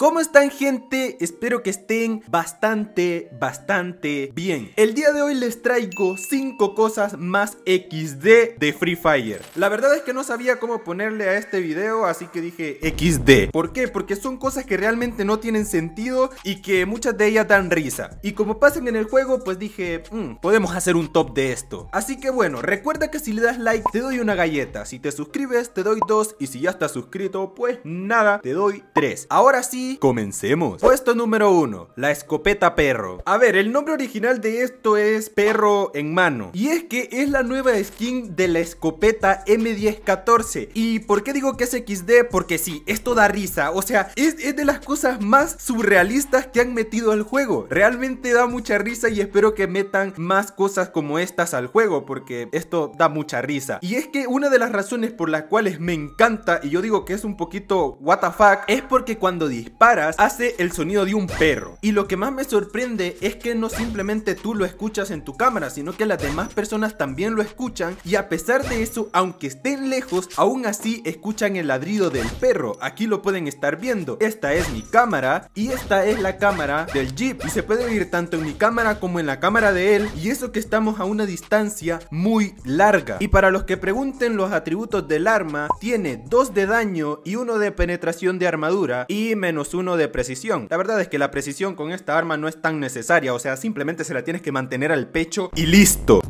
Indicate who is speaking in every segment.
Speaker 1: ¿Cómo están gente? Espero que estén bastante, bastante bien El día de hoy les traigo 5 cosas más XD de Free Fire La verdad es que no sabía cómo ponerle a este video, así que dije XD ¿Por qué? Porque son cosas que realmente no tienen sentido y que muchas de ellas dan risa Y como pasan en el juego, pues dije, mm, podemos hacer un top de esto Así que bueno, recuerda que si le das like te doy una galleta Si te suscribes te doy dos y si ya estás suscrito, pues nada, te doy tres Ahora sí comencemos. Puesto número 1, la escopeta perro. A ver, el nombre original de esto es perro en mano. Y es que es la nueva skin de la escopeta M1014. ¿Y por qué digo que es XD? Porque sí, esto da risa. O sea, es, es de las cosas más surrealistas que han metido al juego. Realmente da mucha risa y espero que metan más cosas como estas al juego porque esto da mucha risa. Y es que una de las razones por las cuales me encanta y yo digo que es un poquito WTF es porque cuando dispara Paras, hace el sonido de un perro. Y lo que más me sorprende es que no simplemente tú lo escuchas en tu cámara, sino que las demás personas también lo escuchan y a pesar de eso, aunque estén lejos, aún así escuchan el ladrido del perro. Aquí lo pueden estar viendo. Esta es mi cámara y esta es la cámara del Jeep y se puede oír tanto en mi cámara como en la cámara de él y eso que estamos a una distancia muy larga. Y para los que pregunten los atributos del arma, tiene dos de daño y uno de penetración de armadura y menos uno de precisión. La verdad es que la precisión con esta arma no es tan necesaria, o sea, simplemente se la tienes que mantener al pecho y listo.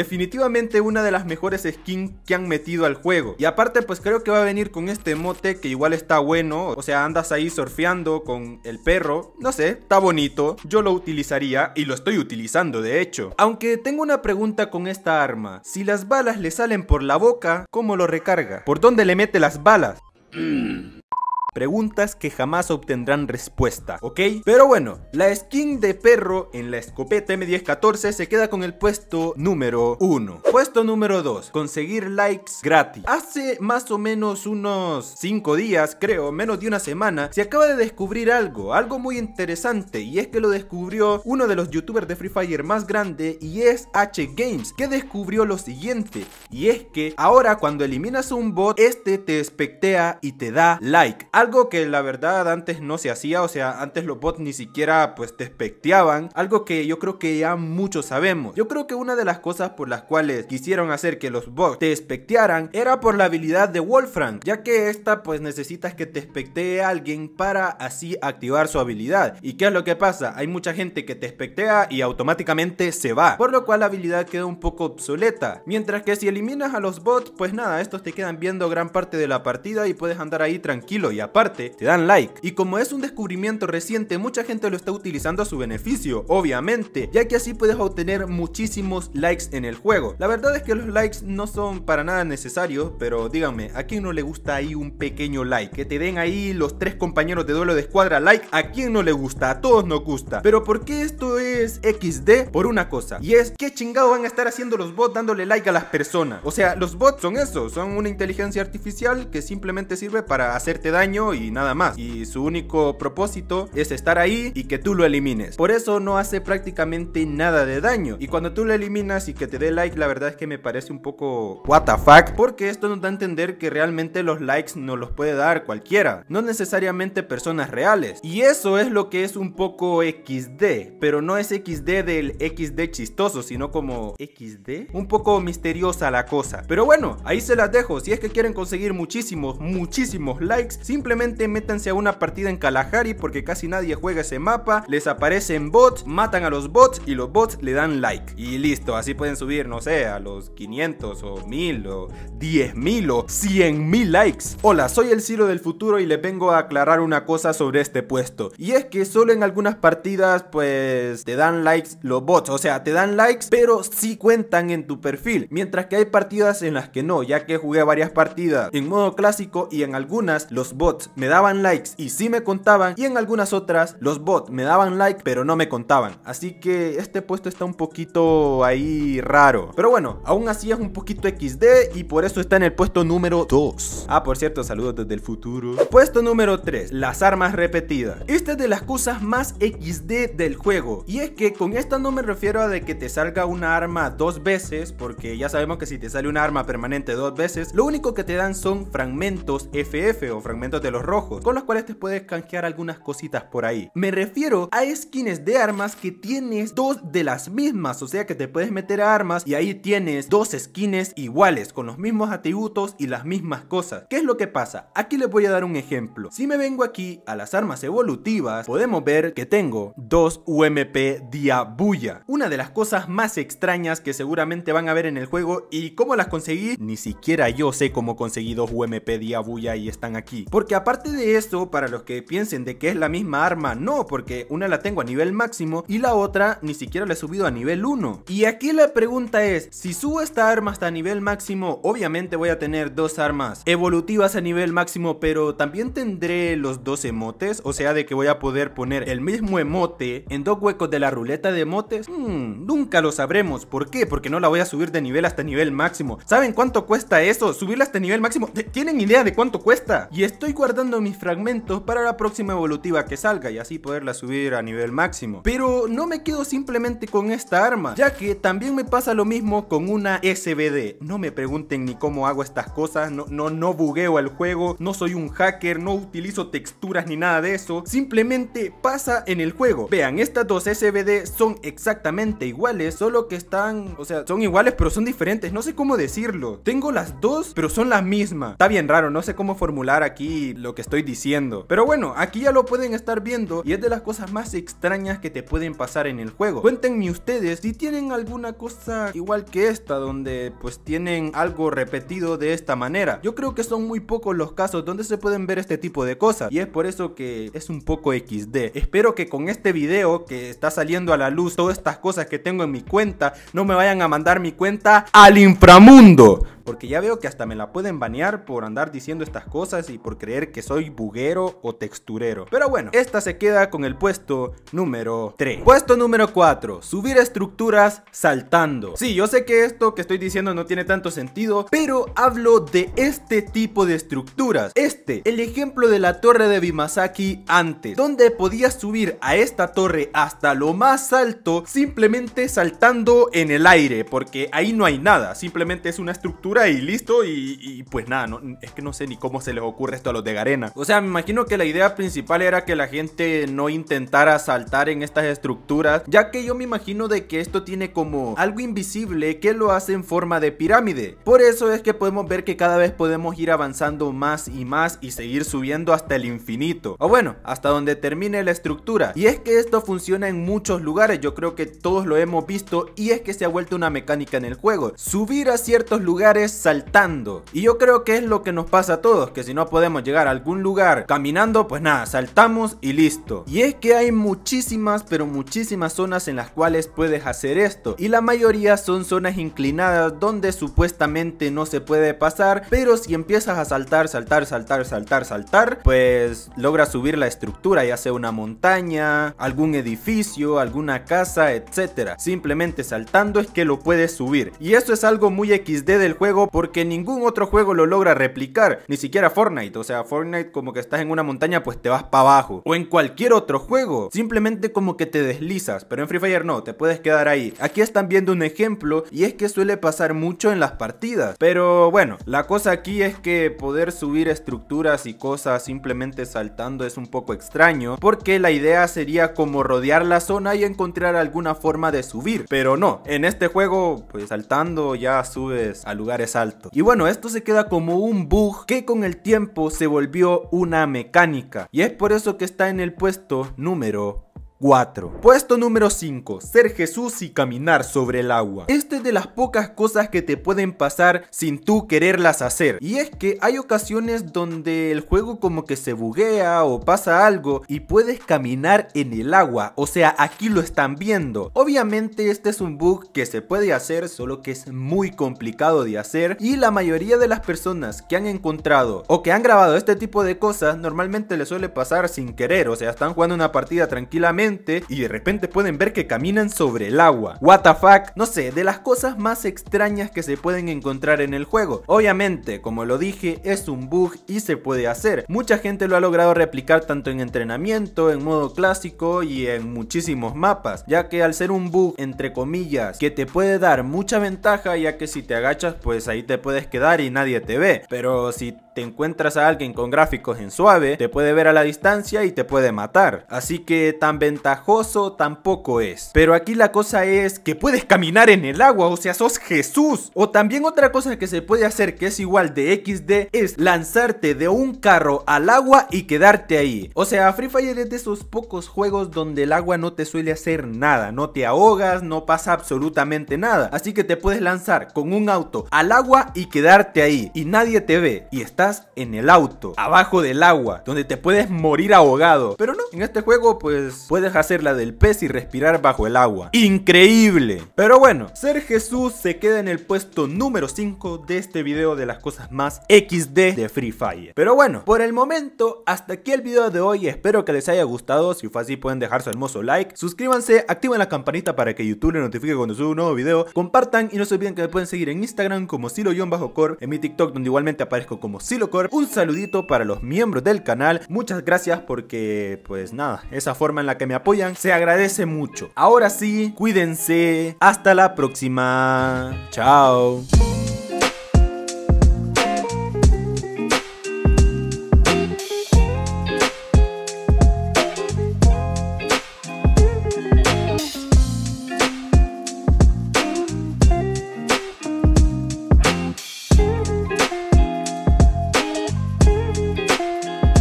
Speaker 1: Definitivamente una de las mejores skins que han metido al juego. Y aparte pues creo que va a venir con este mote que igual está bueno. O sea, andas ahí surfeando con el perro. No sé, está bonito. Yo lo utilizaría y lo estoy utilizando de hecho. Aunque tengo una pregunta con esta arma. Si las balas le salen por la boca, ¿cómo lo recarga? ¿Por dónde le mete las balas? Mmm. Preguntas que jamás obtendrán respuesta, ¿ok? Pero bueno, la skin de perro en la escopeta M1014 se queda con el puesto número 1. Puesto número 2, conseguir likes gratis. Hace más o menos unos 5 días, creo, menos de una semana, se acaba de descubrir algo, algo muy interesante, y es que lo descubrió uno de los youtubers de Free Fire más grande y es H Games, que descubrió lo siguiente, y es que ahora cuando eliminas un bot, este te espectea y te da like algo que la verdad antes no se hacía, o sea, antes los bots ni siquiera pues despecteaban, algo que yo creo que ya muchos sabemos. Yo creo que una de las cosas por las cuales quisieron hacer que los bots te espectearan era por la habilidad de Wolfram, ya que esta pues necesitas que te espectee alguien para así activar su habilidad. ¿Y qué es lo que pasa? Hay mucha gente que te espectea y automáticamente se va, por lo cual la habilidad queda un poco obsoleta. Mientras que si eliminas a los bots, pues nada, estos te quedan viendo gran parte de la partida y puedes andar ahí tranquilo y a Parte, te dan like. Y como es un descubrimiento reciente, mucha gente lo está utilizando a su beneficio, obviamente, ya que así puedes obtener muchísimos likes en el juego. La verdad es que los likes no son para nada necesarios, pero díganme, ¿a quién no le gusta ahí un pequeño like? Que te den ahí los tres compañeros de duelo de escuadra like, ¿a quién no le gusta? A todos nos gusta. Pero ¿por qué esto es XD? Por una cosa, y es que chingado van a estar haciendo los bots dándole like a las personas? O sea, los bots son eso, son una inteligencia artificial que simplemente sirve para hacerte daño y nada más. Y su único propósito es estar ahí y que tú lo elimines. Por eso no hace prácticamente nada de daño. Y cuando tú lo eliminas y que te dé like, la verdad es que me parece un poco what the fuck. Porque esto nos da a entender que realmente los likes no los puede dar cualquiera. No necesariamente personas reales. Y eso es lo que es un poco XD. Pero no es XD del XD chistoso, sino como XD. Un poco misteriosa la cosa. Pero bueno, ahí se las dejo. Si es que quieren conseguir muchísimos, muchísimos likes, simplemente simplemente métanse a una partida en Kalahari porque casi nadie juega ese mapa, les aparecen bots, matan a los bots y los bots le dan like. Y listo, así pueden subir, no sé, a los 500 o 1000 o 10.000 o 100.000 likes. Hola, soy el Ciro del futuro y les vengo a aclarar una cosa sobre este puesto. Y es que solo en algunas partidas pues te dan likes los bots, o sea, te dan likes pero sí cuentan en tu perfil. Mientras que hay partidas en las que no, ya que jugué varias partidas en modo clásico y en algunas los bots me daban likes y sí me contaban y en algunas otras los bots me daban like pero no me contaban. Así que este puesto está un poquito ahí raro. Pero bueno, aún así es un poquito XD y por eso está en el puesto número 2. Ah, por cierto, saludos desde el futuro. Puesto número 3, las armas repetidas. Esta es de las cosas más XD del juego y es que con esta no me refiero a de que te salga una arma dos veces porque ya sabemos que si te sale una arma permanente dos veces, lo único que te dan son fragmentos FF o fragmentos de los rojos, con los cuales te puedes canjear algunas cositas por ahí. Me refiero a skins de armas que tienes dos de las mismas, o sea que te puedes meter a armas y ahí tienes dos skins iguales, con los mismos atributos y las mismas cosas. ¿Qué es lo que pasa? Aquí les voy a dar un ejemplo. Si me vengo aquí a las armas evolutivas, podemos ver que tengo dos UMP Diabuya. Una de las cosas más extrañas que seguramente van a ver en el juego y cómo las conseguí, ni siquiera yo sé cómo conseguí dos UMP Diabuya y están aquí. Porque aparte de eso, para los que piensen de que es la misma arma, no, porque una la tengo a nivel máximo y la otra ni siquiera la he subido a nivel 1. Y aquí la pregunta es, si subo esta arma hasta nivel máximo, obviamente voy a tener dos armas evolutivas a nivel máximo, pero también tendré los dos emotes, o sea de que voy a poder poner el mismo emote en dos huecos de la ruleta de emotes, hmm, nunca lo sabremos, ¿por qué? Porque no la voy a subir de nivel hasta nivel máximo. ¿Saben cuánto cuesta eso? Subirla hasta nivel máximo, ¿tienen idea de cuánto cuesta? Y estoy guardando mis fragmentos para la próxima evolutiva que salga y así poderla subir a nivel máximo. Pero no me quedo simplemente con esta arma, ya que también me pasa lo mismo con una SBD. No me pregunten ni cómo hago estas cosas, no, no, bugueo el juego, no soy un hacker, no utilizo texturas ni nada de eso, simplemente pasa en el juego. Vean, estas dos SBD son exactamente iguales, solo que están, o sea, son iguales pero son diferentes, no sé cómo decirlo. Tengo las dos, pero son las mismas. Está bien raro, no sé cómo formular aquí lo que estoy diciendo. Pero bueno, aquí ya lo pueden estar viendo y es de las cosas más extrañas que te pueden pasar en el juego. Cuéntenme ustedes si tienen alguna cosa igual que esta donde pues tienen algo repetido de esta manera. Yo creo que son muy pocos los casos donde se pueden ver este tipo de cosas y es por eso que es un poco XD. Espero que con este video que está saliendo a la luz todas estas cosas que tengo en mi cuenta no me vayan a mandar mi cuenta al inframundo porque ya veo que hasta me la pueden banear por andar diciendo estas cosas y por creer que soy buguero o texturero. Pero bueno, esta se queda con el puesto número 3. Puesto número 4, subir estructuras saltando. Sí, yo sé que esto que estoy diciendo no tiene tanto sentido, pero hablo de este tipo de estructuras. Este, el ejemplo de la torre de Bimasaki antes, donde podías subir a esta torre hasta lo más alto simplemente saltando en el aire, porque ahí no hay nada, simplemente es una estructura y listo. Y, pues nada, no, es que no sé ni cómo se les ocurre esto a los de Garena. O sea, me imagino que la idea principal era que la gente no intentara saltar en estas estructuras, ya que yo me imagino de que esto tiene como algo invisible que lo hace en forma de pirámide. Por eso es que podemos ver que cada vez podemos ir avanzando más y más y seguir subiendo hasta el infinito. O bueno, hasta donde termine la estructura. Y es que esto funciona en muchos lugares, yo creo que todos lo hemos visto y es que se ha vuelto una mecánica en el juego. Subir a ciertos lugares saltando. Y yo creo que es lo que nos pasa a todos, que si no podemos llegar a algún lugar caminando, pues nada, saltamos y listo. Y es que hay muchísimas, pero muchísimas zonas en las cuales puedes hacer esto. Y la mayoría son zonas inclinadas donde supuestamente no se puede pasar, pero si empiezas a saltar, saltar, saltar, saltar, saltar, pues logras subir la estructura, ya sea una montaña, algún edificio, alguna casa, Etcétera Simplemente saltando es que lo puedes subir. Y eso es algo muy XD del juego porque ningún otro juego lo logra replicar, ni siquiera Fortnite. O sea, Fortnite como que estás en una montaña pues te vas para abajo. O en cualquier otro juego, simplemente como que te deslizas, pero en Free Fire no, te puedes quedar ahí. Aquí están viendo un ejemplo y es que suele pasar mucho en las partidas. Pero bueno, la cosa aquí es que poder subir estructuras y cosas simplemente saltando es un poco extraño porque la idea sería como rodear la zona y encontrar alguna forma de subir. Pero no, en este juego pues saltando ya subes a lugares y bueno, esto se queda como un bug que con el tiempo se volvió una mecánica. Y es por eso que está en el puesto número 4. Puesto número 5. Ser Jesús y caminar sobre el agua. Esta es de las pocas cosas que te pueden pasar sin tú quererlas hacer. Y es que hay ocasiones donde el juego como que se buguea o pasa algo y puedes caminar en el agua. O sea, aquí lo están viendo. Obviamente este es un bug que se puede hacer, solo que es muy complicado de hacer. Y la mayoría de las personas que han encontrado o que han grabado este tipo de cosas normalmente le suele pasar sin querer. O sea, están jugando una partida tranquilamente y de repente pueden ver que caminan sobre el agua. What the fuck? No sé, de las cosas más extrañas que se pueden encontrar en el juego. Obviamente, como lo dije, es un bug y se puede hacer. Mucha gente lo ha logrado replicar tanto en entrenamiento, en modo clásico y en muchísimos mapas, ya que al ser un bug entre comillas que te puede dar mucha ventaja ya que si te agachas pues ahí te puedes quedar y nadie te ve, pero si te encuentras a alguien con gráficos en suave, te puede ver a la distancia y te puede matar. Así que también tampoco es. Pero aquí la cosa es que puedes caminar en el agua, o sea, sos Jesús. O también otra cosa que se puede hacer que es igual de XD es lanzarte de un carro al agua y quedarte ahí. O sea, Free Fire es de esos pocos juegos donde el agua no te suele hacer nada, no te ahogas, no pasa absolutamente nada. Así que te puedes lanzar con un auto al agua y quedarte ahí y nadie te ve y estás en el auto, abajo del agua, donde te puedes morir ahogado. Pero no, en este juego pues puedes hacerla hacer la del pez y respirar bajo el agua. ¡Increíble! Pero bueno, ser Jesús se queda en el puesto número 5 de este video de las cosas más XD de Free Fire. Pero bueno, por el momento, hasta aquí el video de hoy. Espero que les haya gustado. Si fue así, pueden dejar su hermoso like. Suscríbanse, activen la campanita para que YouTube les notifique cuando suba un nuevo video. Compartan y no se olviden que me pueden seguir en Instagram como Silo-Corp, en mi TikTok donde igualmente aparezco como SiloCorp. Un saludito para los miembros del canal. Muchas gracias porque, pues nada, esa forma en la que me apoyan, se agradece mucho. Ahora sí, cuídense. Hasta la próxima. Chao.